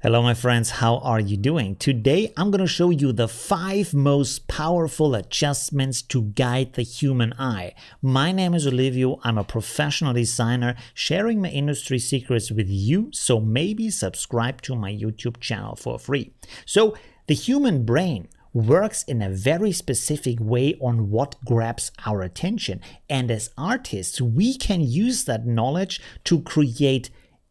Hello my friends, how are you doing? Today I'm going to show you the 5 most powerful adjustments to guide the human eye. My name is Olivio, I'm a professional designer sharing my industry secrets with you, so maybe subscribe to my YouTube channel for free. So, the human brain works in a very specific way on what grabs our attention and as artists we can use that knowledge to create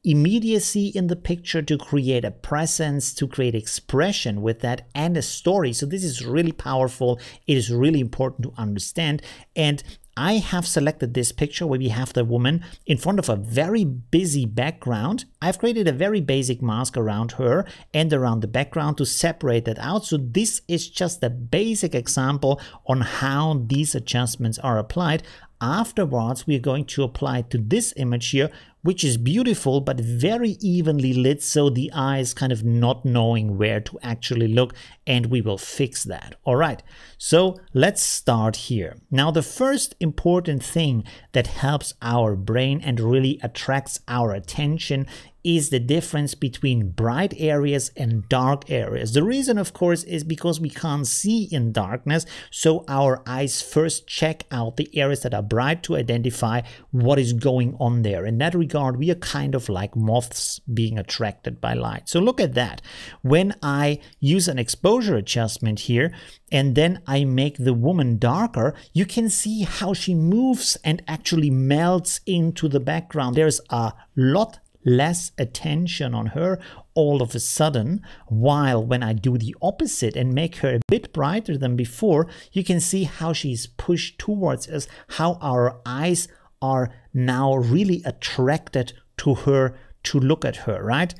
immediacy in the picture to create a presence, to create expression with that and a story. So this is really powerful. It is really important to understand. And I have selected this picture where we have the woman in front of a very busy background. I've created a very basic mask around her and around the background to separate that out. So this is just a basic example on how these adjustments are applied. Afterwards, we are going to apply to this image here, which is beautiful, but very evenly lit. So the eye is kind of not knowing where to actually look and we will fix that. All right, so let's start here. Now, the first important thing that helps our brain and really attracts our attention is the difference between bright areas and dark areas. The reason, of course, is because we can't see in darkness, so our eyes first check out the areas that are bright to identify what is going on there. In that regard, we are kind of like moths being attracted by light. So look at that. When I use an exposure adjustment here, and then I make the woman darker, you can see how she moves and actually melts into the background. There's a lot less attention on her all of a sudden. While when I do the opposite and make her a bit brighter than before, you can see how she's pushed towards us, how our eyes are now really attracted to her to look at her, right?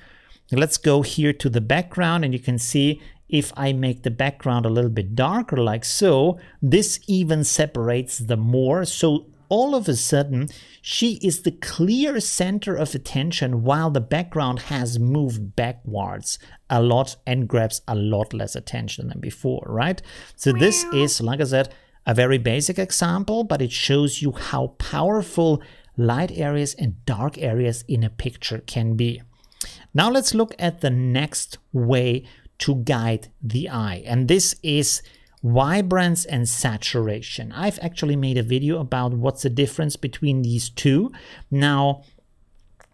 Let's go here to the background and you can see if I make the background a little bit darker like so, this even separates the more. So all of a sudden she is the clear center of attention while the background has moved backwards a lot and grabs a lot less attention than before, right? So this is, like I said, a very basic example, but it shows you how powerful light areas and dark areas in a picture can be. Now let's look at the next way to guide the eye. And this is vibrance and saturation. I've actually made a video about what's the difference between these two. Now,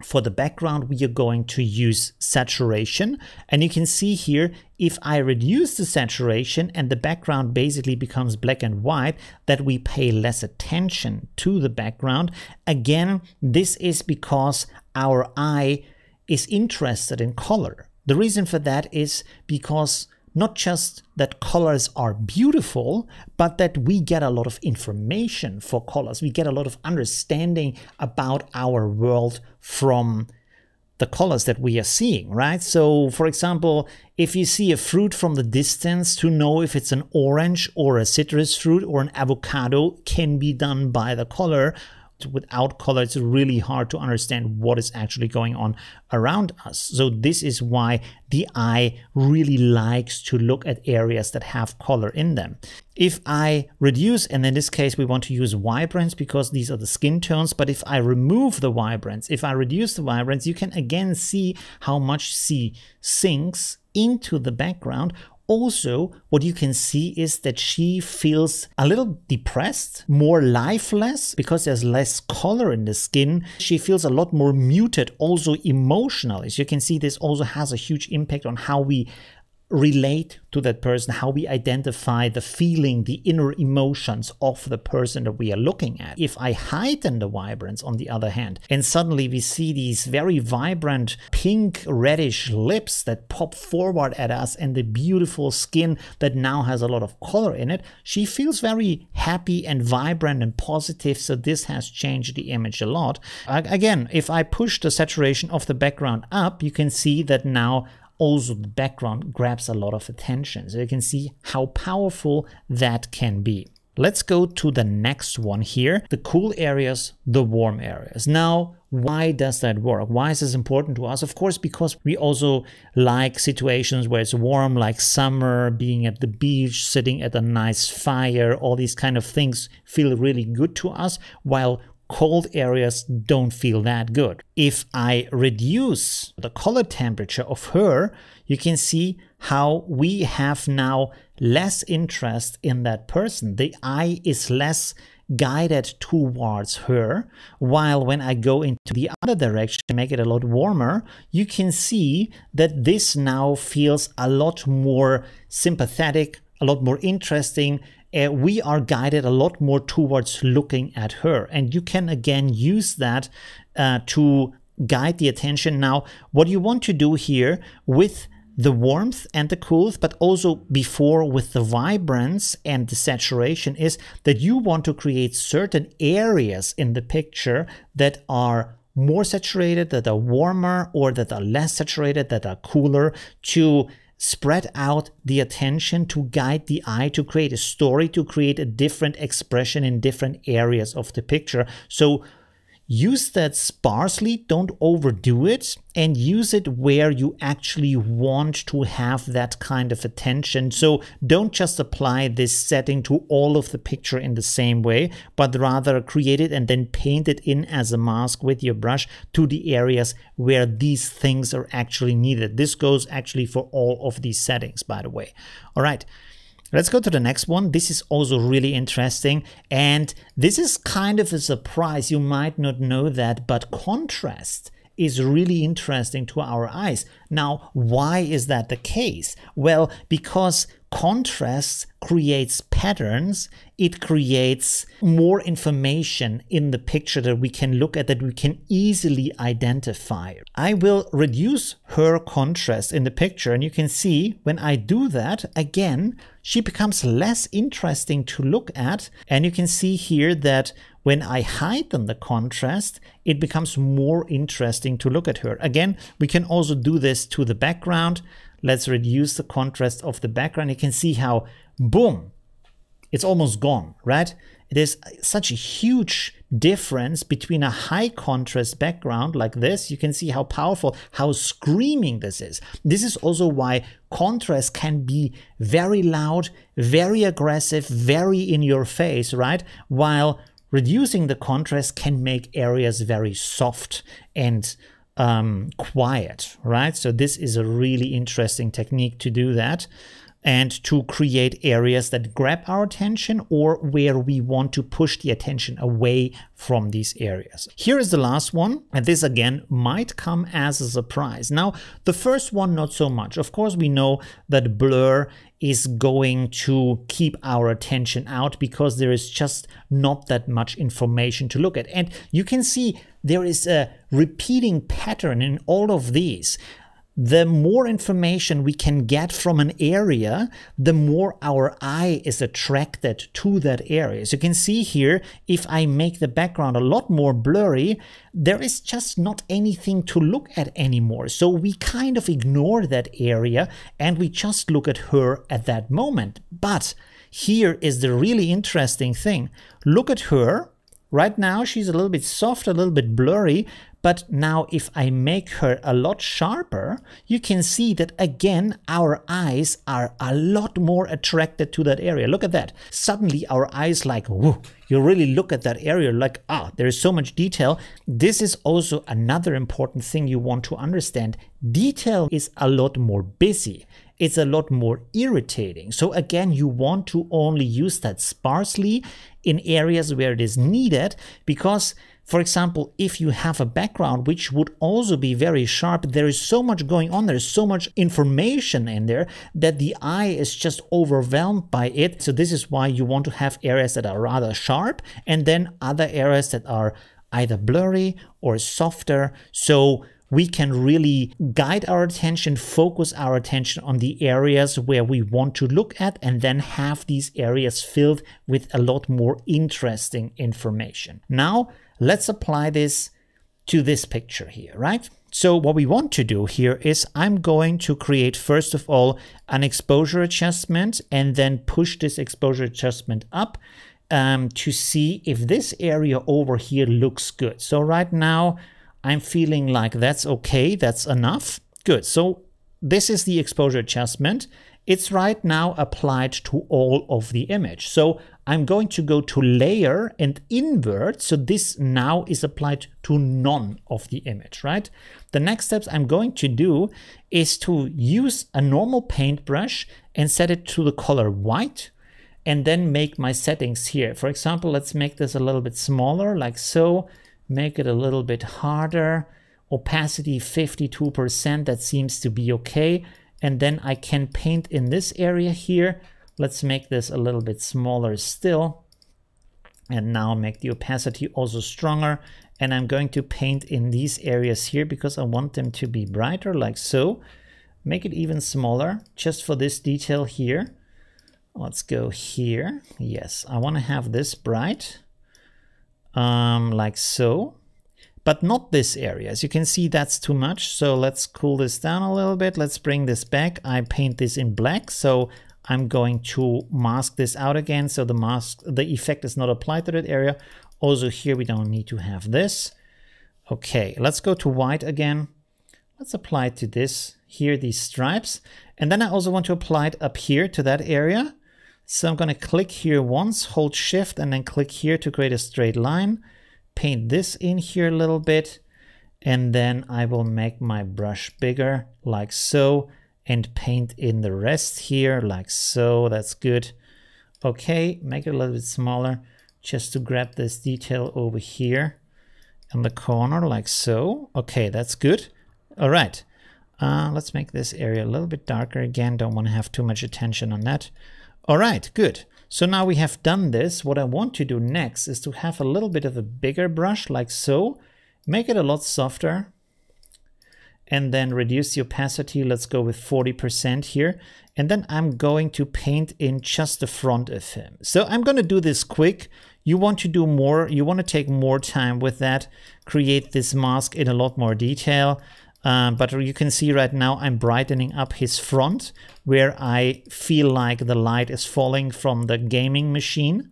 for the background, we are going to use saturation. And you can see here, if I reduce the saturation and the background basically becomes black and white, that we pay less attention to the background. Again, this is because our eye is interested in color. The reason for that is because not just that colors are beautiful, but that we get a lot of information for colors. We get a lot of understanding about our world from the colors that we are seeing, right? So, for example, if you see a fruit from the distance, to know if it's an orange or a citrus fruit or an avocado can be done by the color without color, it's really hard to understand what is actually going on around us. So this is why the eye really likes to look at areas that have color in them. If I reduce, and in this case we want to use vibrance because these are the skin tones, but if I remove the vibrance, if I reduce the vibrance, you can again see how much C sinks into the background also what you can see is that she feels a little depressed, more lifeless because there's less color in the skin. She feels a lot more muted, also emotional. As you can see this also has a huge impact on how we relate to that person, how we identify the feeling, the inner emotions of the person that we are looking at. If I heighten the vibrance, on the other hand, and suddenly we see these very vibrant pink reddish lips that pop forward at us and the beautiful skin that now has a lot of color in it, she feels very happy and vibrant and positive. So this has changed the image a lot. Again, if I push the saturation of the background up, you can see that now also the background grabs a lot of attention. So you can see how powerful that can be. Let's go to the next one here, the cool areas, the warm areas. Now, why does that work? Why is this important to us? Of course, because we also like situations where it's warm, like summer, being at the beach, sitting at a nice fire, all these kind of things feel really good to us, while cold areas don't feel that good. If I reduce the color temperature of her, you can see how we have now less interest in that person. The eye is less guided towards her, while when I go into the other direction make it a lot warmer, you can see that this now feels a lot more sympathetic, a lot more interesting, uh, we are guided a lot more towards looking at her. And you can again use that uh, to guide the attention. Now, what you want to do here with the warmth and the coolth, but also before with the vibrance and the saturation, is that you want to create certain areas in the picture that are more saturated, that are warmer, or that are less saturated, that are cooler to spread out the attention to guide the eye to create a story, to create a different expression in different areas of the picture. So use that sparsely, don't overdo it, and use it where you actually want to have that kind of attention. So don't just apply this setting to all of the picture in the same way, but rather create it and then paint it in as a mask with your brush to the areas where these things are actually needed. This goes actually for all of these settings, by the way. All right. Let's go to the next one. This is also really interesting. And this is kind of a surprise. You might not know that, but contrast is really interesting to our eyes. Now, why is that the case? Well, because contrast creates patterns, it creates more information in the picture that we can look at that we can easily identify. I will reduce her contrast in the picture and you can see when I do that again, she becomes less interesting to look at. And you can see here that when I heighten the contrast, it becomes more interesting to look at her. Again, we can also do this to the background. Let's reduce the contrast of the background. You can see how, boom, it's almost gone, right? There's such a huge difference between a high contrast background like this. You can see how powerful, how screaming this is. This is also why contrast can be very loud, very aggressive, very in your face, right? While reducing the contrast can make areas very soft and um, quiet, right? So this is a really interesting technique to do that and to create areas that grab our attention or where we want to push the attention away from these areas. Here is the last one, and this again might come as a surprise. Now, the first one, not so much. Of course, we know that blur is going to keep our attention out because there is just not that much information to look at. And you can see there is a repeating pattern in all of these the more information we can get from an area, the more our eye is attracted to that area. As you can see here, if I make the background a lot more blurry, there is just not anything to look at anymore. So we kind of ignore that area and we just look at her at that moment. But here is the really interesting thing. Look at her. Right now, she's a little bit soft, a little bit blurry, but now if I make her a lot sharper, you can see that again, our eyes are a lot more attracted to that area. Look at that. Suddenly our eyes like, you really look at that area like, ah, there is so much detail. This is also another important thing you want to understand. Detail is a lot more busy it's a lot more irritating. So again, you want to only use that sparsely in areas where it is needed because for example, if you have a background which would also be very sharp, there is so much going on, there's so much information in there that the eye is just overwhelmed by it. So this is why you want to have areas that are rather sharp and then other areas that are either blurry or softer. So we can really guide our attention, focus our attention on the areas where we want to look at, and then have these areas filled with a lot more interesting information. Now, Let's apply this to this picture here, right? So what we want to do here is I'm going to create, first of all, an exposure adjustment and then push this exposure adjustment up um, to see if this area over here looks good. So right now I'm feeling like that's okay, that's enough. Good, so this is the exposure adjustment. It's right now applied to all of the image. So I'm going to go to layer and invert. So this now is applied to none of the image, right? The next steps I'm going to do is to use a normal paintbrush and set it to the color white and then make my settings here. For example, let's make this a little bit smaller like so, make it a little bit harder, opacity 52%, that seems to be okay. And then I can paint in this area here Let's make this a little bit smaller still. And now make the opacity also stronger. And I'm going to paint in these areas here because I want them to be brighter like so. Make it even smaller just for this detail here. Let's go here. Yes, I want to have this bright um, like so but not this area. As you can see, that's too much. So let's cool this down a little bit. Let's bring this back. I paint this in black. So I'm going to mask this out again so the mask, the effect is not applied to that area. Also here we don't need to have this. Okay, let's go to white again. Let's apply to this here, these stripes. And then I also want to apply it up here to that area. So I'm gonna click here once, hold shift and then click here to create a straight line. Paint this in here a little bit and then I will make my brush bigger like so and paint in the rest here like so. That's good. Okay, make it a little bit smaller just to grab this detail over here in the corner like so. Okay, that's good. All right. Uh, let's make this area a little bit darker again. Don't want to have too much attention on that. All right, good. So now we have done this. What I want to do next is to have a little bit of a bigger brush like so. Make it a lot softer and then reduce the opacity. Let's go with 40% here. And then I'm going to paint in just the front of him. So I'm going to do this quick. You want to do more. You want to take more time with that. Create this mask in a lot more detail. Um, but you can see right now I'm brightening up his front where I feel like the light is falling from the gaming machine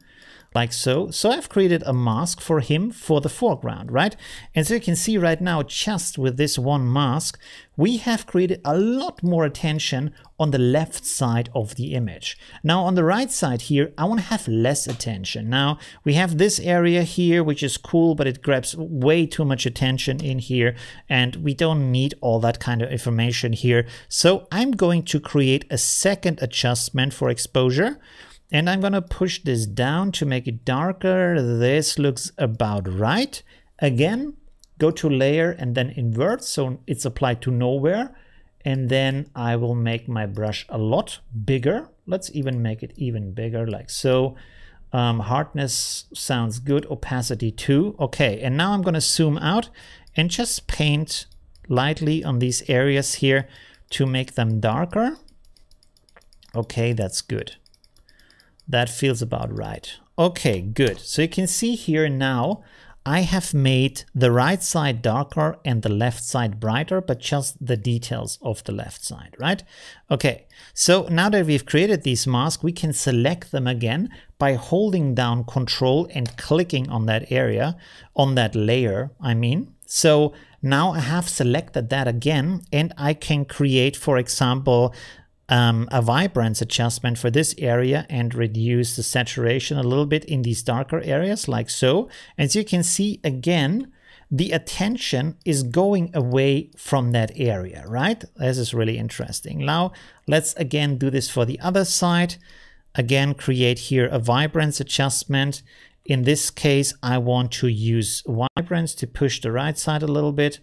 like so. So I've created a mask for him for the foreground, right? And so you can see right now, just with this one mask, we have created a lot more attention on the left side of the image. Now on the right side here, I want to have less attention. Now we have this area here, which is cool, but it grabs way too much attention in here and we don't need all that kind of information here. So I'm going to create a second adjustment for exposure and I'm gonna push this down to make it darker. This looks about right. Again, go to layer and then invert so it's applied to nowhere. And then I will make my brush a lot bigger. Let's even make it even bigger like so. Um, hardness sounds good, opacity too. Okay, and now I'm gonna zoom out and just paint lightly on these areas here to make them darker. Okay, that's good. That feels about right. Okay, good. So you can see here now I have made the right side darker and the left side brighter, but just the details of the left side, right? Okay, so now that we've created these masks, we can select them again by holding down control and clicking on that area, on that layer, I mean. So now I have selected that again and I can create, for example, um, a vibrance adjustment for this area and reduce the saturation a little bit in these darker areas like so. As you can see again, the attention is going away from that area, right? This is really interesting. Now, let's again do this for the other side. Again, create here a vibrance adjustment. In this case, I want to use vibrance to push the right side a little bit.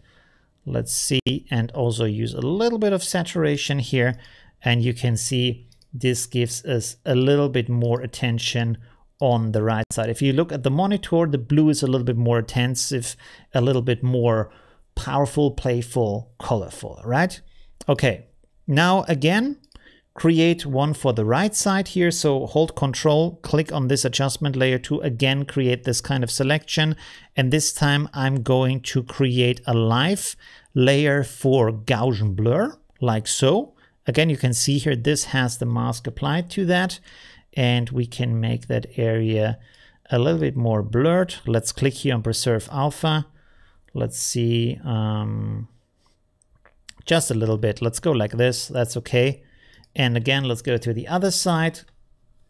Let's see, and also use a little bit of saturation here. And you can see this gives us a little bit more attention on the right side. If you look at the monitor, the blue is a little bit more intensive, a little bit more powerful, playful, colorful, right? Okay, now again, create one for the right side here. So hold control, click on this adjustment layer to again create this kind of selection. And this time I'm going to create a live layer for Gaussian blur, like so. Again, you can see here, this has the mask applied to that and we can make that area a little bit more blurred. Let's click here on preserve alpha. Let's see, um, just a little bit. Let's go like this, that's okay. And again, let's go to the other side,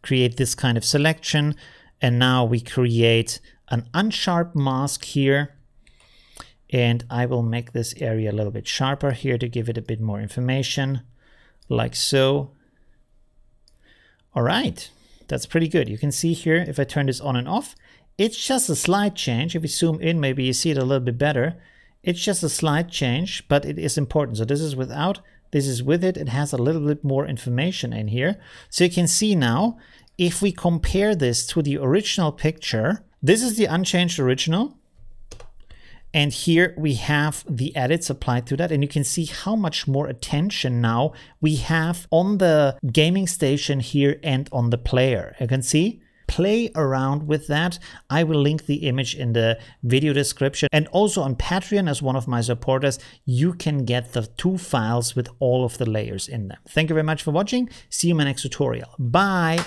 create this kind of selection. And now we create an unsharp mask here. And I will make this area a little bit sharper here to give it a bit more information like so. All right, that's pretty good. You can see here, if I turn this on and off, it's just a slight change. If we zoom in, maybe you see it a little bit better. It's just a slight change, but it is important. So this is without, this is with it. It has a little bit more information in here. So you can see now, if we compare this to the original picture, this is the unchanged original. And here we have the edits applied to that. And you can see how much more attention now we have on the gaming station here and on the player. You can see play around with that. I will link the image in the video description. And also on Patreon, as one of my supporters, you can get the two files with all of the layers in them. Thank you very much for watching. See you in my next tutorial. Bye.